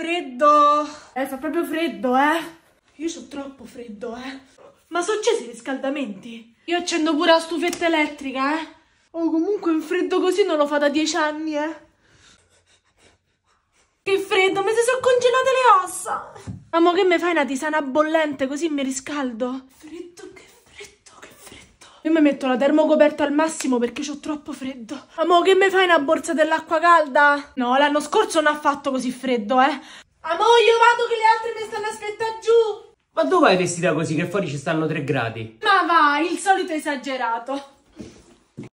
freddo. Eh, fa proprio freddo, eh. Io ho troppo freddo, eh. Ma sono accesi i riscaldamenti? Io accendo pure la stufetta elettrica, eh. Oh, comunque un freddo così non lo fa da dieci anni, eh. Che freddo, mi si sono congelate le ossa. Amo, che mi fai una tisana bollente così mi riscaldo? Freddo. Io mi metto la termocoperta al massimo perché ho troppo freddo. Amo, ah, che mi fai una borsa dell'acqua calda? No, l'anno scorso non ha fatto così freddo, eh. Amo, ah, io vado che le altre mi stanno aspettando giù. Ma dove vai vestita così che fuori ci stanno 3 gradi? Ma vai, il solito esagerato.